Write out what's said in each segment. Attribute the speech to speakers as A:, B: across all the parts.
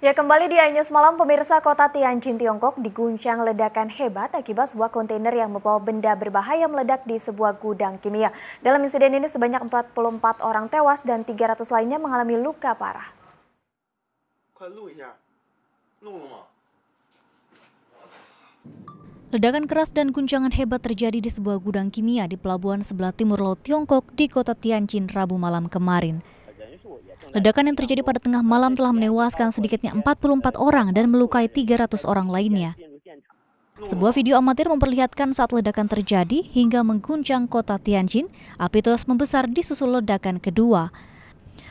A: Ya kembali di iNews Malam, pemirsa kota Tianjin, Tiongkok diguncang ledakan hebat akibat sebuah kontainer yang membawa benda berbahaya meledak di sebuah gudang kimia. Dalam insiden ini sebanyak 44 orang tewas dan 300 lainnya mengalami luka parah. Ledakan keras dan guncangan
B: hebat terjadi di sebuah gudang kimia di pelabuhan sebelah timur laut Tiongkok di kota Tianjin Rabu malam kemarin. Ledakan yang terjadi pada tengah malam telah menewaskan sedikitnya 44 orang dan melukai 300 orang lainnya. Sebuah video amatir memperlihatkan saat ledakan terjadi hingga mengguncang kota Tianjin, api terus membesar di susul ledakan kedua.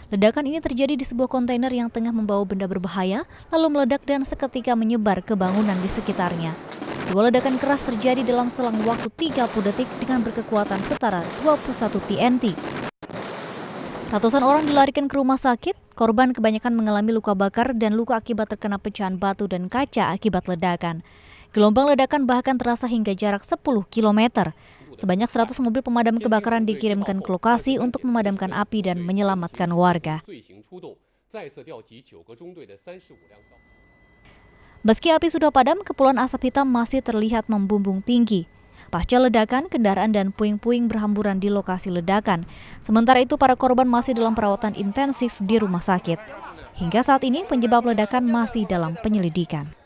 B: Ledakan ini terjadi di sebuah kontainer yang tengah membawa benda berbahaya, lalu meledak dan seketika menyebar ke bangunan di sekitarnya. Dua ledakan keras terjadi dalam selang waktu 30 detik dengan berkekuatan setara 21 TNT. Ratusan orang dilarikan ke rumah sakit. Korban kebanyakan mengalami luka bakar dan luka akibat terkena pecahan batu dan kaca akibat ledakan. Gelombang ledakan bahkan terasa hingga jarak 10 km. Sebanyak 100 mobil pemadam kebakaran dikirimkan ke lokasi untuk memadamkan api dan menyelamatkan warga. Meski api sudah padam, kepulan asap hitam masih terlihat membumbung tinggi. Pasca ledakan, kendaraan dan puing-puing berhamburan di lokasi ledakan. Sementara itu, para korban masih dalam perawatan intensif di rumah sakit. Hingga saat ini, penyebab ledakan masih dalam penyelidikan.